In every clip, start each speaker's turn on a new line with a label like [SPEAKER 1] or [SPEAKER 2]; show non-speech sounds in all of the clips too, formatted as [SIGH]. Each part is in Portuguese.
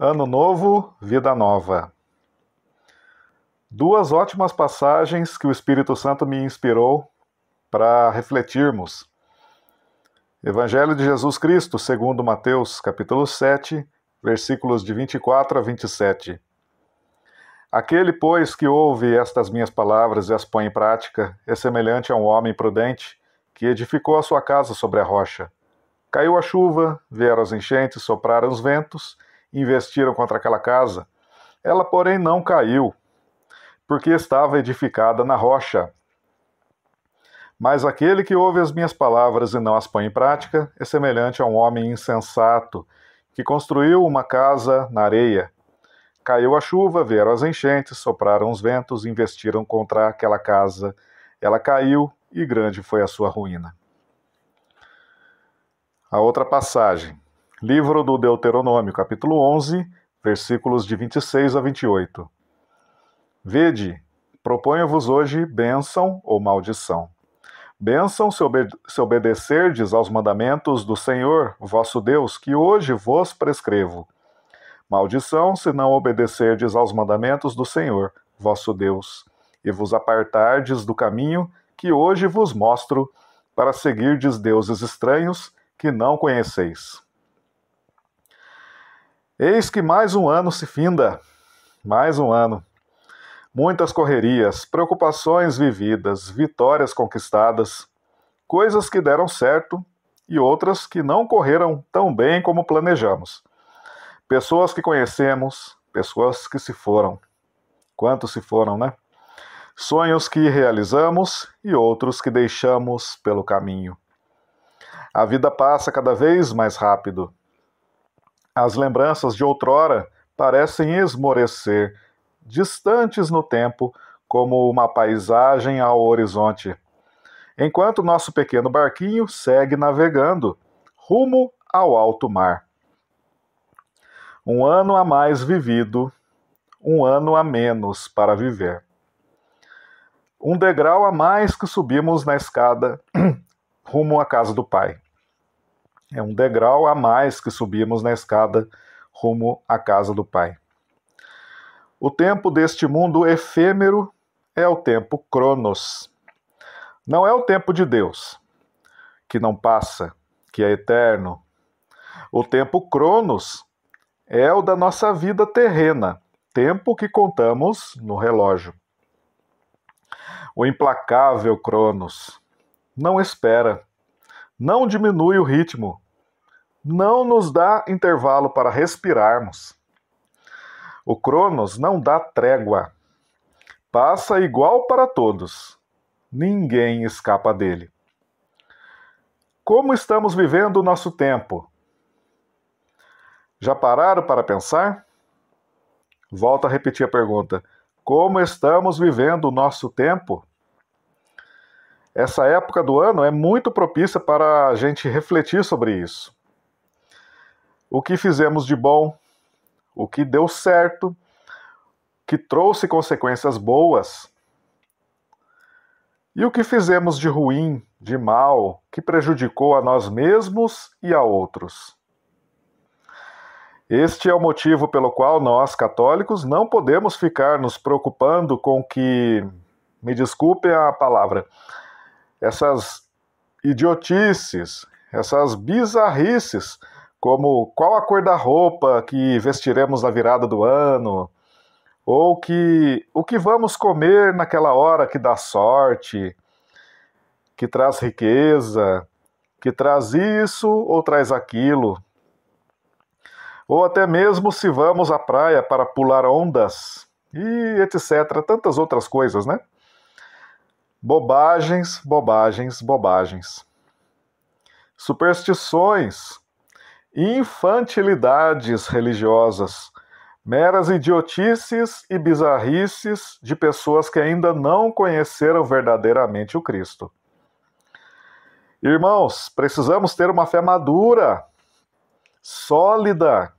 [SPEAKER 1] Ano novo, vida nova. Duas ótimas passagens que o Espírito Santo me inspirou para refletirmos. Evangelho de Jesus Cristo, segundo Mateus, capítulo 7, versículos de 24 a 27. Aquele, pois, que ouve estas minhas palavras e as põe em prática, é semelhante a um homem prudente que edificou a sua casa sobre a rocha. Caiu a chuva, vieram as enchentes, sopraram os ventos, investiram contra aquela casa. Ela, porém, não caiu, porque estava edificada na rocha. Mas aquele que ouve as minhas palavras e não as põe em prática é semelhante a um homem insensato que construiu uma casa na areia. Caiu a chuva, vieram as enchentes, sopraram os ventos, investiram contra aquela casa. Ela caiu e grande foi a sua ruína. A outra passagem, Livro do Deuteronômio, capítulo 11, versículos de 26 a 28. Vede, proponho-vos hoje bênção ou maldição. Bênção se, obede se obedecerdes aos mandamentos do Senhor, vosso Deus, que hoje vos prescrevo. Maldição se não obedecerdes aos mandamentos do Senhor, vosso Deus, e vos apartardes do caminho que hoje vos mostro, para seguirdes deuses estranhos que não conheceis. Eis que mais um ano se finda, mais um ano. Muitas correrias, preocupações vividas, vitórias conquistadas, coisas que deram certo e outras que não correram tão bem como planejamos. Pessoas que conhecemos, pessoas que se foram. Quantos se foram, né? Sonhos que realizamos e outros que deixamos pelo caminho. A vida passa cada vez mais rápido as lembranças de outrora parecem esmorecer, distantes no tempo, como uma paisagem ao horizonte. Enquanto nosso pequeno barquinho segue navegando, rumo ao alto mar. Um ano a mais vivido, um ano a menos para viver. Um degrau a mais que subimos na escada [CLEARS THROAT] rumo à casa do Pai. É um degrau a mais que subimos na escada rumo à casa do Pai. O tempo deste mundo efêmero é o tempo Cronos. Não é o tempo de Deus, que não passa, que é eterno. O tempo Cronos é o da nossa vida terrena, tempo que contamos no relógio. O implacável Cronos não espera não diminui o ritmo, não nos dá intervalo para respirarmos. O Cronos não dá trégua, passa igual para todos, ninguém escapa dele. Como estamos vivendo o nosso tempo? Já pararam para pensar? Volto a repetir a pergunta: como estamos vivendo o nosso tempo? Essa época do ano é muito propícia para a gente refletir sobre isso. O que fizemos de bom, o que deu certo, que trouxe consequências boas, e o que fizemos de ruim, de mal, que prejudicou a nós mesmos e a outros. Este é o motivo pelo qual nós, católicos, não podemos ficar nos preocupando com que, me desculpe a palavra, essas idiotices, essas bizarrices, como qual a cor da roupa que vestiremos na virada do ano, ou que o que vamos comer naquela hora que dá sorte, que traz riqueza, que traz isso ou traz aquilo. Ou até mesmo se vamos à praia para pular ondas e etc. Tantas outras coisas, né? Bobagens, bobagens, bobagens. Superstições, infantilidades religiosas, meras idiotices e bizarrices de pessoas que ainda não conheceram verdadeiramente o Cristo. Irmãos, precisamos ter uma fé madura, sólida,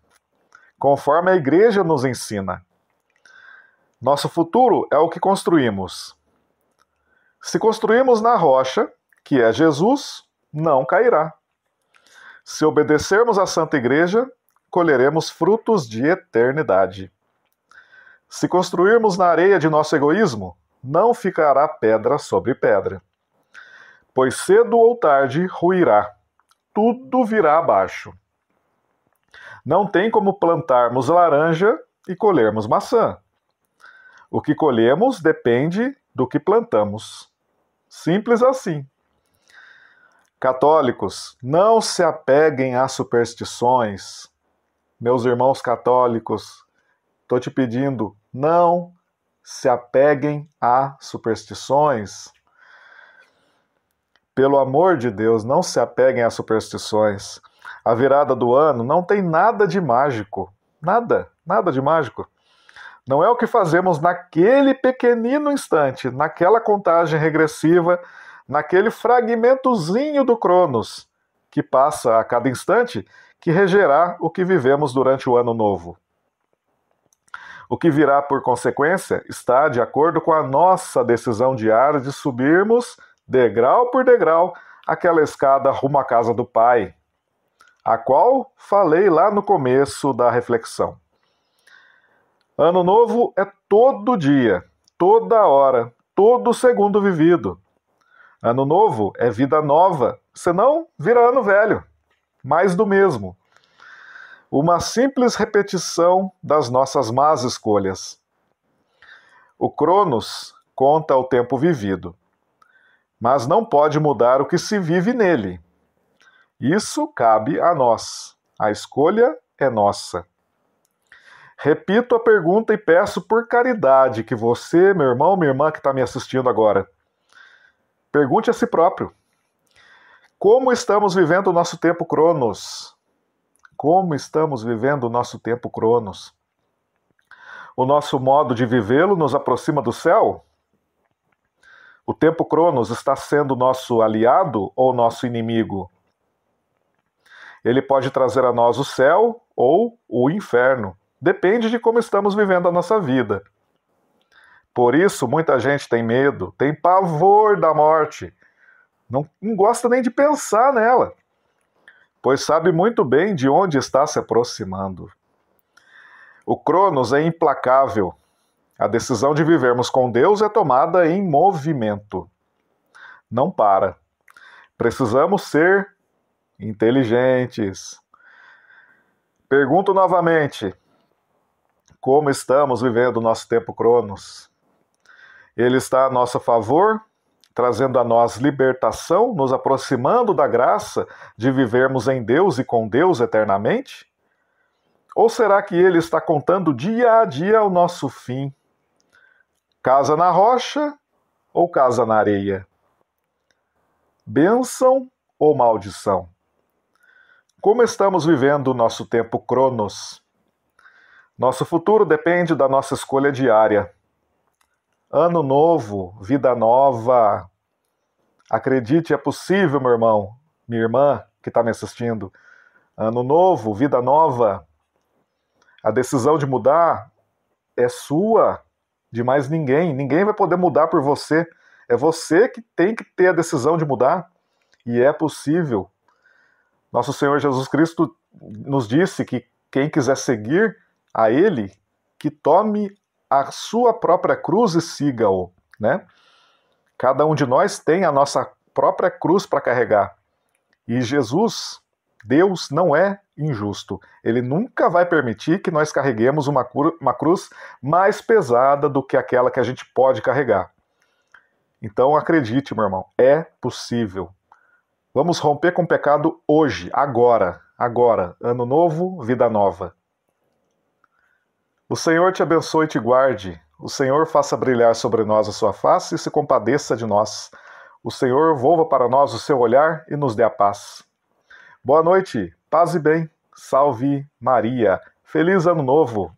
[SPEAKER 1] conforme a igreja nos ensina. Nosso futuro é o que construímos. Se construirmos na rocha, que é Jesus, não cairá. Se obedecermos à Santa Igreja, colheremos frutos de eternidade. Se construirmos na areia de nosso egoísmo, não ficará pedra sobre pedra. Pois cedo ou tarde ruirá, tudo virá abaixo. Não tem como plantarmos laranja e colhermos maçã. O que colhemos depende do que plantamos. Simples assim. Católicos, não se apeguem a superstições. Meus irmãos católicos, estou te pedindo, não se apeguem a superstições. Pelo amor de Deus, não se apeguem a superstições. A virada do ano não tem nada de mágico. Nada, nada de mágico. Não é o que fazemos naquele pequenino instante, naquela contagem regressiva, naquele fragmentozinho do Cronos, que passa a cada instante, que regerá o que vivemos durante o ano novo. O que virá por consequência está de acordo com a nossa decisão diária de subirmos, degrau por degrau, aquela escada rumo à casa do Pai, a qual falei lá no começo da reflexão. Ano novo é todo dia, toda hora, todo segundo vivido. Ano novo é vida nova, senão vira ano velho, mais do mesmo. Uma simples repetição das nossas más escolhas. O Cronos conta o tempo vivido, mas não pode mudar o que se vive nele. Isso cabe a nós. A escolha é nossa. Repito a pergunta e peço por caridade que você, meu irmão, minha irmã que está me assistindo agora, pergunte a si próprio: como estamos vivendo o nosso tempo Cronos? Como estamos vivendo o nosso tempo Cronos? O nosso modo de vivê-lo nos aproxima do céu? O tempo Cronos está sendo nosso aliado ou nosso inimigo? Ele pode trazer a nós o céu ou o inferno. Depende de como estamos vivendo a nossa vida. Por isso, muita gente tem medo, tem pavor da morte. Não, não gosta nem de pensar nela, pois sabe muito bem de onde está se aproximando. O Cronos é implacável. A decisão de vivermos com Deus é tomada em movimento. Não para. Precisamos ser inteligentes. Pergunto novamente: como estamos vivendo o nosso tempo Cronos. Ele está a nosso favor, trazendo a nós libertação, nos aproximando da graça de vivermos em Deus e com Deus eternamente? Ou será que ele está contando dia a dia o nosso fim? Casa na rocha ou casa na areia? Bênção ou maldição? Como estamos vivendo o nosso tempo Cronos? Nosso futuro depende da nossa escolha diária. Ano novo, vida nova. Acredite, é possível, meu irmão, minha irmã que está me assistindo. Ano novo, vida nova. A decisão de mudar é sua, de mais ninguém. Ninguém vai poder mudar por você. É você que tem que ter a decisão de mudar. E é possível. Nosso Senhor Jesus Cristo nos disse que quem quiser seguir a ele que tome a sua própria cruz e siga-o, né? Cada um de nós tem a nossa própria cruz para carregar. E Jesus, Deus não é injusto. Ele nunca vai permitir que nós carreguemos uma, uma cruz mais pesada do que aquela que a gente pode carregar. Então acredite, meu irmão, é possível. Vamos romper com o pecado hoje, agora, agora, ano novo, vida nova. O Senhor te abençoe e te guarde. O Senhor faça brilhar sobre nós a sua face e se compadeça de nós. O Senhor volva para nós o seu olhar e nos dê a paz. Boa noite, paz e bem. Salve Maria. Feliz Ano Novo.